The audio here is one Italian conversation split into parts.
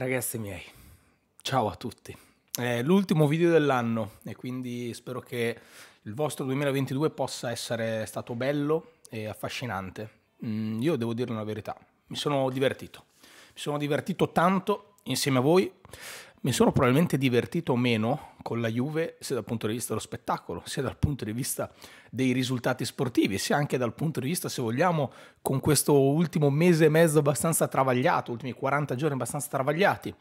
ragazzi miei, ciao a tutti. È l'ultimo video dell'anno e quindi spero che il vostro 2022 possa essere stato bello e affascinante. Mm, io devo dire una verità, mi sono divertito. Mi sono divertito tanto insieme a voi mi sono probabilmente divertito meno con la Juve sia dal punto di vista dello spettacolo, sia dal punto di vista dei risultati sportivi, sia anche dal punto di vista, se vogliamo, con questo ultimo mese e mezzo abbastanza travagliato, ultimi 40 giorni abbastanza travagliati.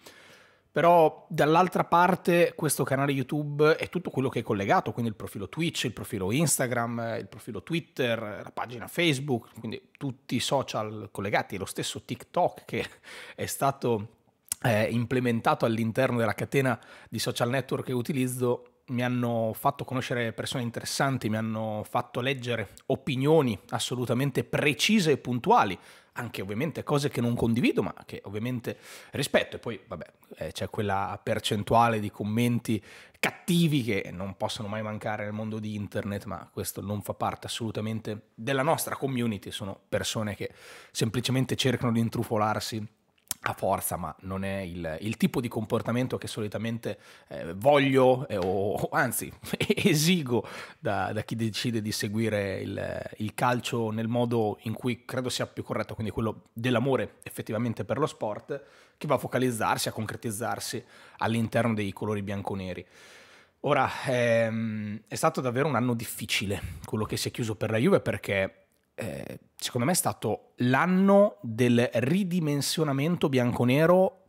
Però dall'altra parte questo canale YouTube è tutto quello che è collegato, quindi il profilo Twitch, il profilo Instagram, il profilo Twitter, la pagina Facebook, quindi tutti i social collegati, lo stesso TikTok che è stato eh, implementato all'interno della catena di social network che utilizzo mi hanno fatto conoscere persone interessanti, mi hanno fatto leggere opinioni assolutamente precise e puntuali, anche ovviamente cose che non condivido, ma che ovviamente rispetto. E poi, vabbè, eh, c'è quella percentuale di commenti cattivi che non possono mai mancare nel mondo di internet, ma questo non fa parte assolutamente della nostra community, sono persone che semplicemente cercano di intrufolarsi a forza, ma non è il, il tipo di comportamento che solitamente eh, voglio eh, o anzi esigo da, da, chi decide di seguire il, il, calcio nel modo in cui credo sia più corretto, quindi quello dell'amore effettivamente per lo sport, che va a focalizzarsi, a concretizzarsi all'interno dei colori bianconeri. Ora, ehm, è stato davvero un anno difficile quello che si è chiuso per la Juve perché eh, secondo me è stato l'anno del ridimensionamento bianconero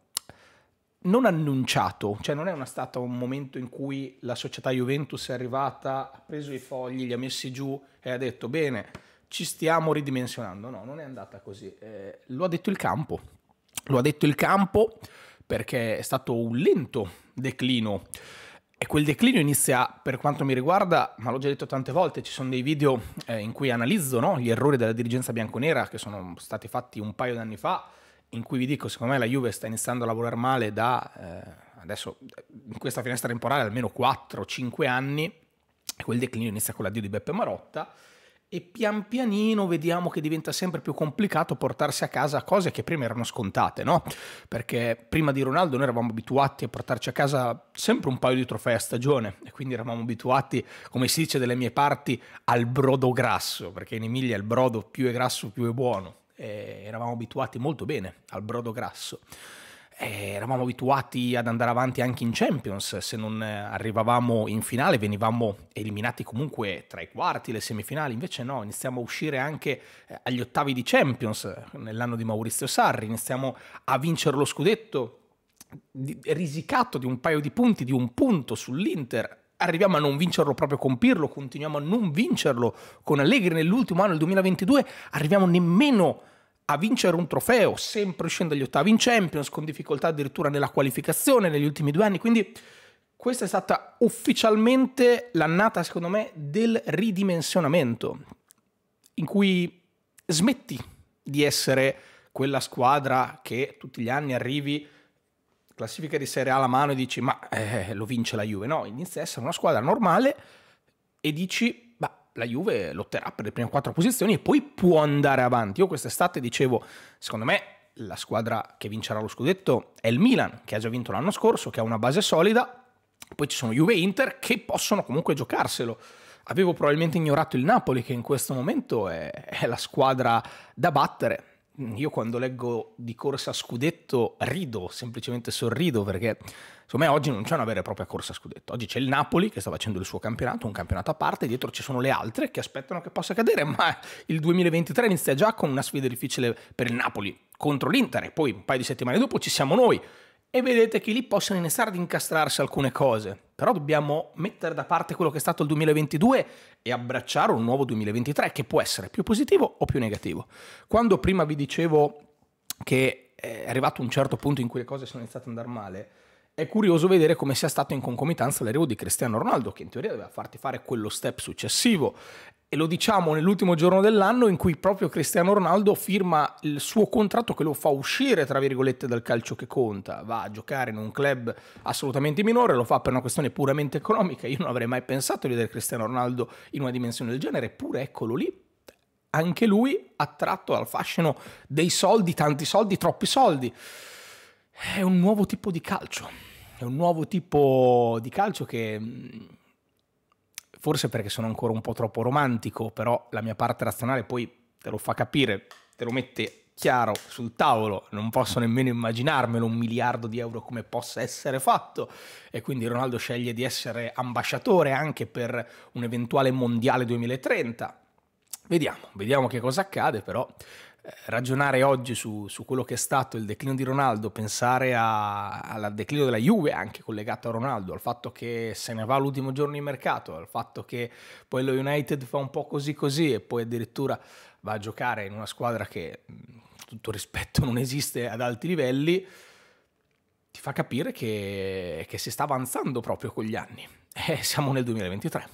non annunciato, cioè non è stato un momento in cui la società Juventus è arrivata, ha preso i fogli, li ha messi giù e ha detto bene, ci stiamo ridimensionando. No, non è andata così. Eh, lo ha detto il campo. Lo ha detto il campo perché è stato un lento declino e quel declino inizia, per quanto mi riguarda, ma l'ho già detto tante volte, ci sono dei video eh, in cui analizzo no, gli errori della dirigenza bianconera che sono stati fatti un paio d'anni fa, in cui vi dico, secondo me la Juve sta iniziando a lavorare male da, eh, adesso, in questa finestra temporale, almeno 4-5 anni, e quel declino inizia con l'addio di Beppe Marotta, e pian pianino vediamo che diventa sempre più complicato portarsi a casa cose che prima erano scontate, no? Perché prima di Ronaldo noi eravamo abituati a portarci a casa sempre un paio di trofei a stagione e quindi eravamo abituati, come si dice dalle mie parti, al brodo grasso, perché in Emilia il brodo più è grasso più è buono. E eravamo abituati molto bene al brodo grasso eh, eravamo abituati ad andare avanti anche in Champions, se non eh, arrivavamo in finale venivamo eliminati comunque tra i quarti, le semifinali, invece no, iniziamo a uscire anche eh, agli ottavi di Champions nell'anno di Maurizio Sarri, iniziamo a vincere lo scudetto di, risicato di un paio di punti, di un punto sull'Inter, arriviamo a non vincerlo proprio con Pirlo, continuiamo a non vincerlo con Allegri nell'ultimo anno, il 2022, arriviamo nemmeno a a vincere un trofeo, sempre uscendo agli ottavi in Champions, con difficoltà addirittura nella qualificazione negli ultimi due anni. Quindi questa è stata ufficialmente l'annata, secondo me, del ridimensionamento, in cui smetti di essere quella squadra che tutti gli anni arrivi classifica di Serie A alla mano e dici ma eh, lo vince la Juve. No, inizia a essere una squadra normale e dici la Juve lotterà per le prime quattro posizioni e poi può andare avanti. Io quest'estate dicevo, secondo me la squadra che vincerà lo scudetto è il Milan, che ha già vinto l'anno scorso, che ha una base solida, poi ci sono Juve e Inter che possono comunque giocarselo. Avevo probabilmente ignorato il Napoli, che in questo momento è, è la squadra da battere Mm, io quando leggo di corsa a scudetto rido, semplicemente sorrido perché secondo me oggi non c'è una vera e propria corsa a scudetto. Oggi c'è il Napoli che sta facendo il suo campionato, un campionato a parte, dietro ci sono le altre che aspettano che possa cadere, ma il 2023 inizia già con una sfida difficile per il Napoli contro l'Inter e poi un paio di settimane dopo ci siamo noi e vedete che lì possono iniziare ad incastrarsi alcune cose. Però dobbiamo mettere da parte quello che è stato il 2022 e abbracciare un nuovo 2023 che può essere più positivo o più negativo. Quando prima vi dicevo che è arrivato un certo punto in cui le cose sono iniziate ad andare male, è curioso vedere come sia stato in concomitanza l'arrivo di Cristiano Ronaldo, che in teoria doveva farti fare quello step successivo. E lo diciamo nell'ultimo giorno dell'anno in cui proprio Cristiano Ronaldo firma il suo contratto che lo fa uscire, tra virgolette, dal calcio che conta. Va a giocare in un club assolutamente minore, lo fa per una questione puramente economica. Io non avrei mai pensato di vedere Cristiano Ronaldo in una dimensione del genere, eppure eccolo lì, anche lui attratto al fascino dei soldi, tanti soldi, troppi soldi è un nuovo tipo di calcio, è un nuovo tipo di calcio che mm, forse perché sono ancora un po' troppo romantico, però la mia parte razionale poi te lo fa capire, te lo mette chiaro sul tavolo, non posso nemmeno immaginarmelo un miliardo di euro come possa essere fatto e quindi Ronaldo sceglie di essere ambasciatore anche per un eventuale mondiale 2030. Vediamo, vediamo che cosa accade, però ragionare oggi su, su, quello che è stato il declino di Ronaldo, pensare al declino della Juve anche collegato a Ronaldo, al fatto che se ne va l'ultimo giorno in mercato, al fatto che poi lo United fa un po' così così e poi addirittura va a giocare in una squadra che tutto rispetto non esiste ad alti livelli, ti fa capire che, che si sta avanzando proprio con gli anni. Eh, siamo nel 2023.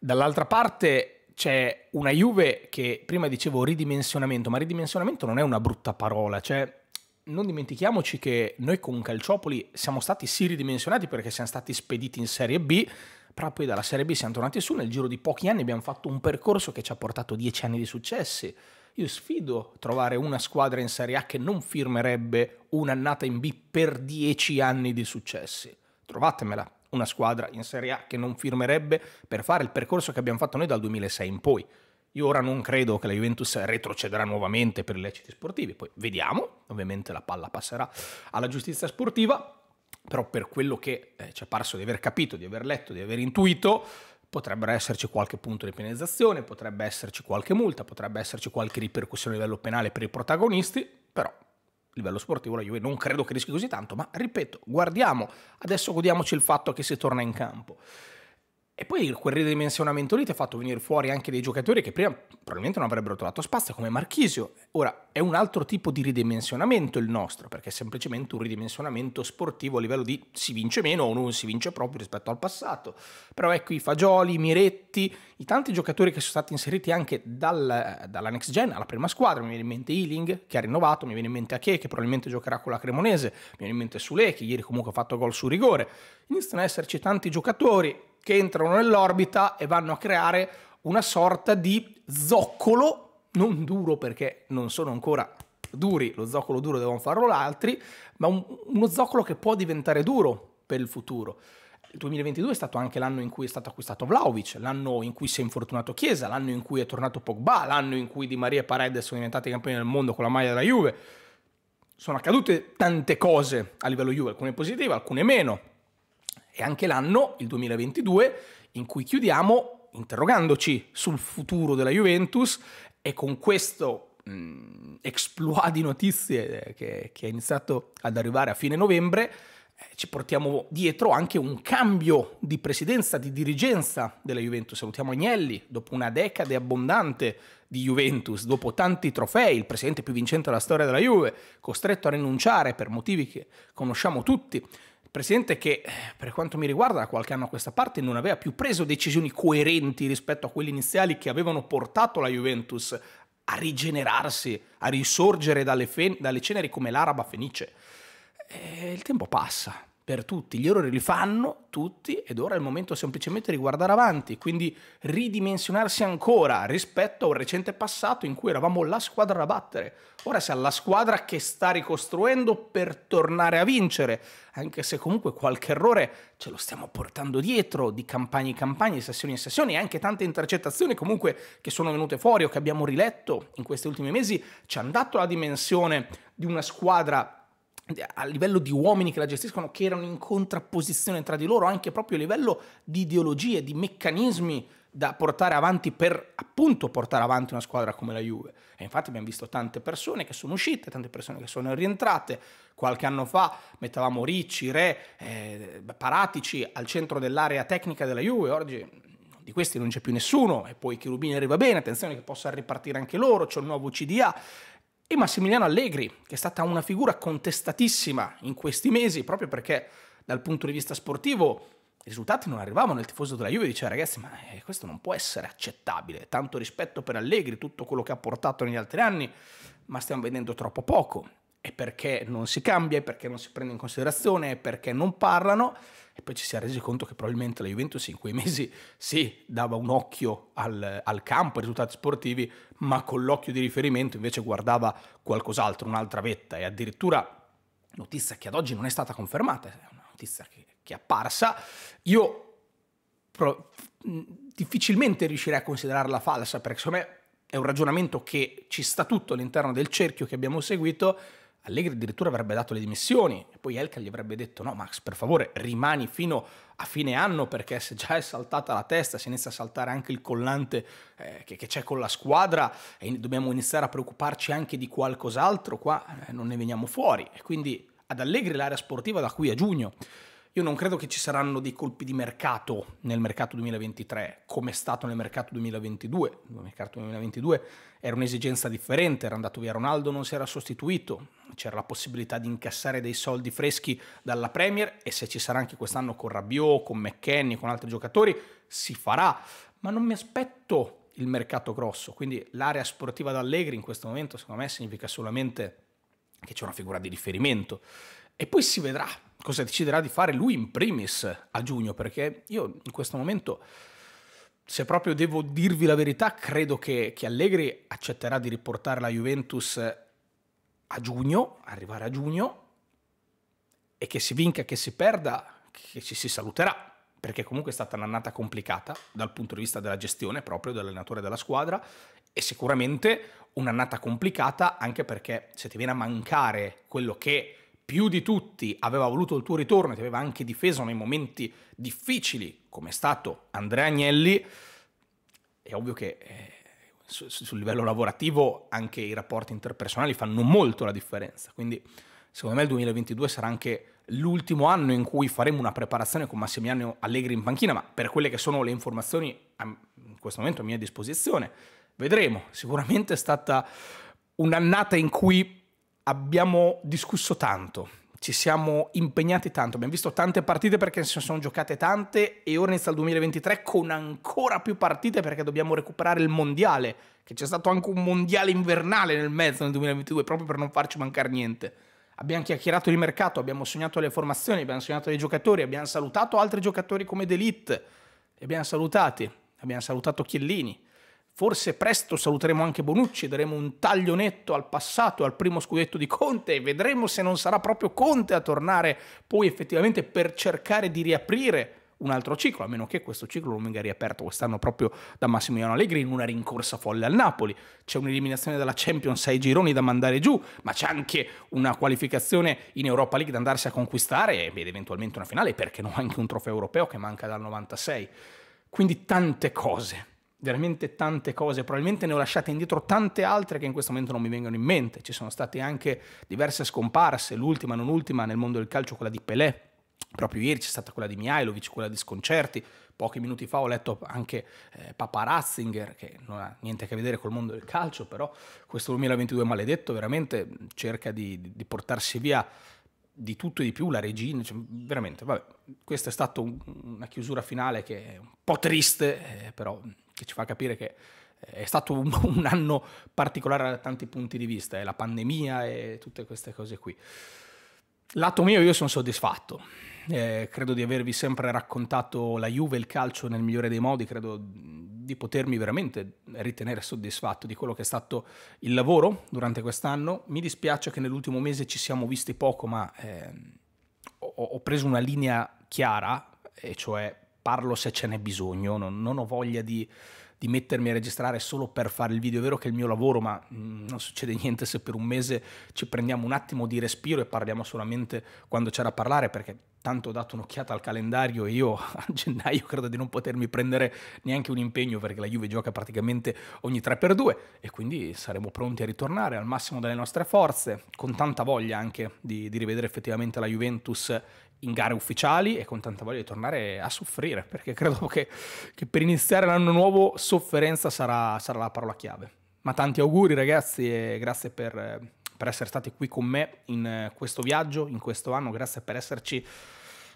Dall'altra parte c'è una Juve che prima dicevo ridimensionamento, ma ridimensionamento non è una brutta parola, cioè non dimentichiamoci che noi con Calciopoli siamo stati sì ridimensionati perché siamo stati spediti in Serie B, però poi dalla Serie B siamo tornati su, nel giro di pochi anni abbiamo fatto un percorso che ci ha portato 10 anni di successi. Io sfido trovare una squadra in Serie A che non firmerebbe un'annata in B per 10 anni di successi. Trovatemela, una squadra in Serie A che non firmerebbe per fare il percorso che abbiamo fatto noi dal 2006 in poi. Io ora non credo che la Juventus retrocederà nuovamente per illeciti sportivi, poi vediamo, ovviamente la palla passerà alla giustizia sportiva, però per quello che eh, ci è parso di aver capito, di aver letto, di aver intuito, potrebbero esserci qualche punto di penalizzazione, potrebbe esserci qualche multa, potrebbe esserci qualche ripercussione a livello penale per i protagonisti, però livello sportivo la Juve non credo che rischi così tanto, ma ripeto, guardiamo, adesso godiamoci il fatto che si torna in campo. E poi quel ridimensionamento lì ti ha fatto venire fuori anche dei giocatori che prima probabilmente non avrebbero trovato spazio, come Marchisio. Ora, è un altro tipo di ridimensionamento il nostro, perché è semplicemente un ridimensionamento sportivo a livello di si vince meno o non si vince proprio rispetto al passato. Però ecco i Fagioli, i Miretti, i tanti giocatori che sono stati inseriti anche dal, dalla next gen alla prima squadra. Mi viene in mente Ealing, che ha rinnovato, mi viene in mente Ache, che probabilmente giocherà con la Cremonese, mi viene in mente Sule, che ieri comunque ha fatto gol su rigore. Iniziano ad esserci tanti giocatori che entrano nell'orbita e vanno a creare una sorta di zoccolo, non duro perché non sono ancora duri, lo zoccolo duro devono farlo altri, ma un, uno zoccolo che può diventare duro per il futuro. Il 2022 è stato anche l'anno in cui è stato acquistato Vlaovic, l'anno in cui si è infortunato Chiesa, l'anno in cui è tornato Pogba, l'anno in cui Di Maria e Paredes sono diventati campioni del mondo con la maglia della Juve. Sono accadute tante cose a livello Juve, alcune positive, alcune meno è anche l'anno, il 2022, in cui chiudiamo interrogandoci sul futuro della Juventus e con questo mh, mm, exploit di notizie eh, che, che, è iniziato ad arrivare a fine novembre, eh, ci portiamo dietro anche un cambio di presidenza, di dirigenza della Juventus. Salutiamo Agnelli, dopo una decade abbondante di Juventus, dopo tanti trofei, il presidente più vincente della storia della Juve, costretto a rinunciare per motivi che conosciamo tutti presidente che eh, per quanto mi riguarda da qualche anno a questa parte non aveva più preso decisioni coerenti rispetto a quelle iniziali che avevano portato la Juventus a rigenerarsi, a risorgere dalle, dalle ceneri come l'araba fenice. E eh, il tempo passa, per tutti, gli errori li fanno tutti ed ora è il momento semplicemente di guardare avanti, quindi ridimensionarsi ancora rispetto a un recente passato in cui eravamo la squadra da battere. Ora siamo la squadra che sta ricostruendo per tornare a vincere, anche se comunque qualche errore ce lo stiamo portando dietro di campagne in campagne, sessioni in sessioni e anche tante intercettazioni comunque che sono venute fuori o che abbiamo riletto in questi ultimi mesi ci hanno dato la dimensione di una squadra a livello di uomini che la gestiscono, che erano in contrapposizione tra di loro, anche proprio a livello di ideologie, di meccanismi da portare avanti per appunto portare avanti una squadra come la Juve. E infatti abbiamo visto tante persone che sono uscite, tante persone che sono rientrate. Qualche anno fa mettavamo Ricci, Re, eh, Paratici al centro dell'area tecnica della Juve, oggi mm, di questi non c'è più nessuno e poi Cherubini arriva bene, attenzione che possa ripartire anche loro, c'è un nuovo CDA, e Massimiliano Allegri, che è stata una figura contestatissima in questi mesi proprio perché dal punto di vista sportivo i risultati non arrivavano, il tifoso della Juve diceva ragazzi ma eh, questo non può essere accettabile, tanto rispetto per Allegri, tutto quello che ha portato negli altri anni, ma stiamo vedendo troppo poco, è perché non si cambia, è perché non si prende in considerazione, è perché non parlano, e poi ci si è resi conto che probabilmente la Juventus in quei mesi sì, dava un occhio al, al campo, ai risultati sportivi, ma con l'occhio di riferimento invece guardava qualcos'altro, un'altra vetta e addirittura notizia che ad oggi non è stata confermata, è una notizia che, che è apparsa. Io pro, difficilmente riuscirei a considerarla falsa perché secondo me è un ragionamento che ci sta tutto all'interno del cerchio che abbiamo seguito Allegri addirittura avrebbe dato le dimissioni e poi Elka gli avrebbe detto no Max per favore rimani fino a fine anno perché se già è saltata la testa si inizia a saltare anche il collante eh, che, che, c'è con la squadra e dobbiamo iniziare a preoccuparci anche di qualcos'altro qua eh, non ne veniamo fuori e quindi ad Allegri l'area sportiva da qui a giugno io non credo che ci saranno dei colpi di mercato nel mercato 2023 come è stato nel mercato 2022. Il mercato 2022 era un'esigenza differente, era andato via Ronaldo, non si era sostituito, c'era la possibilità di incassare dei soldi freschi dalla Premier e se ci sarà anche quest'anno con Rabiot, con McKenny, con altri giocatori, si farà. Ma non mi aspetto il mercato grosso, quindi l'area sportiva d'Allegri in questo momento secondo me significa solamente che c'è una figura di riferimento e poi si vedrà cosa deciderà di fare lui in primis a giugno, perché io in questo momento, se proprio devo dirvi la verità, credo che, che Allegri accetterà di riportare la Juventus a giugno, arrivare a giugno, e che si vinca, che si perda, che ci si saluterà, perché comunque è stata un'annata complicata dal punto di vista della gestione proprio dell'allenatore della squadra e sicuramente un'annata complicata anche perché se ti viene a mancare quello che più di tutti aveva voluto il tuo ritorno e ti aveva anche difeso nei momenti difficili, come è stato Andrea Agnelli, è ovvio che eh, su, sul livello lavorativo anche i rapporti interpersonali fanno molto la differenza. Quindi secondo me il 2022 sarà anche l'ultimo anno in cui faremo una preparazione con Massimiliano Allegri in panchina, ma per quelle che sono le informazioni in questo momento a mia disposizione, vedremo. Sicuramente è stata un'annata in cui abbiamo discusso tanto, ci siamo impegnati tanto, abbiamo visto tante partite perché se ne sono giocate tante e ora inizia il 2023 con ancora più partite perché dobbiamo recuperare il mondiale, che c'è stato anche un mondiale invernale nel mezzo nel 2022 proprio per non farci mancare niente. Abbiamo chiacchierato di mercato, abbiamo sognato le formazioni, abbiamo sognato dei giocatori, abbiamo salutato altri giocatori come D'Elite, li abbiamo salutati, abbiamo salutato Chiellini, Forse presto saluteremo anche Bonucci, daremo un taglio netto al passato, al primo scudetto di Conte e vedremo se non sarà proprio Conte a tornare poi effettivamente per cercare di riaprire un altro ciclo, a meno che questo ciclo non venga riaperto quest'anno proprio da Massimiliano Allegri in una rincorsa folle al Napoli. C'è un'eliminazione dalla Champions sei gironi da mandare giù, ma c'è anche una qualificazione in Europa League da andarsi a conquistare ed eventualmente una finale, perché no anche un trofeo europeo che manca dal 96. Quindi tante cose veramente tante cose, probabilmente ne ho lasciate indietro tante altre che in questo momento non mi vengono in mente. Ci sono state anche diverse scomparse, l'ultima, non ultima, nel mondo del calcio, quella di Pelé. Proprio ieri c'è stata quella di Mihailovic, quella di Sconcerti. Pochi minuti fa ho letto anche eh, Papa Ratzinger, che non ha niente a che vedere col mondo del calcio, però questo 2022 maledetto veramente cerca di, di portarsi via di tutto e di più, la regina, cioè, veramente, vabbè, questa è stata un, una chiusura finale che è un po' triste, eh, però che ci fa capire che eh, è stato un, anno particolare da tanti punti di vista, eh, la pandemia e tutte queste cose qui. Lato mio io sono soddisfatto, eh, credo di avervi sempre raccontato la Juve e il calcio nel migliore dei modi, credo di potermi veramente ritenere soddisfatto di quello che è stato il lavoro durante quest'anno. Mi dispiace che nell'ultimo mese ci siamo visti poco, ma eh, ho, ho preso una linea chiara, e cioè parlo se ce n'è bisogno, non, non ho voglia di, di, mettermi a registrare solo per fare il video, è vero che è il mio lavoro, ma mm, non succede niente se per un mese ci prendiamo un attimo di respiro e parliamo solamente quando c'è da parlare, perché tanto ho dato un'occhiata al calendario e io a gennaio credo di non potermi prendere neanche un impegno perché la Juve gioca praticamente ogni 3x2 e quindi saremo pronti a ritornare al massimo delle nostre forze, con tanta voglia anche di, di rivedere effettivamente la Juventus in gare ufficiali e con tanta voglia di tornare a soffrire, perché credo che, che per iniziare l'anno nuovo sofferenza sarà, sarà, la parola chiave. Ma tanti auguri ragazzi e grazie per, per essere stati qui con me in questo viaggio, in questo anno, grazie per esserci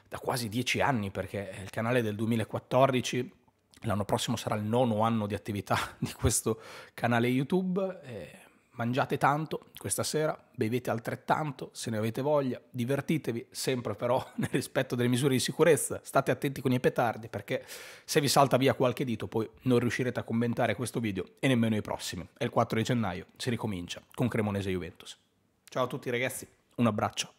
da quasi dieci anni, perché il canale del 2014 L'anno prossimo sarà il nono anno di attività di questo canale YouTube. E mangiate tanto questa sera, bevete altrettanto se ne avete voglia, divertitevi, sempre però nel rispetto delle misure di sicurezza, state attenti con i petardi perché se vi salta via qualche dito poi non riuscirete a commentare questo video e nemmeno i prossimi. È il 4 di gennaio, si ricomincia con Cremonese Juventus. Ciao a tutti ragazzi, un abbraccio.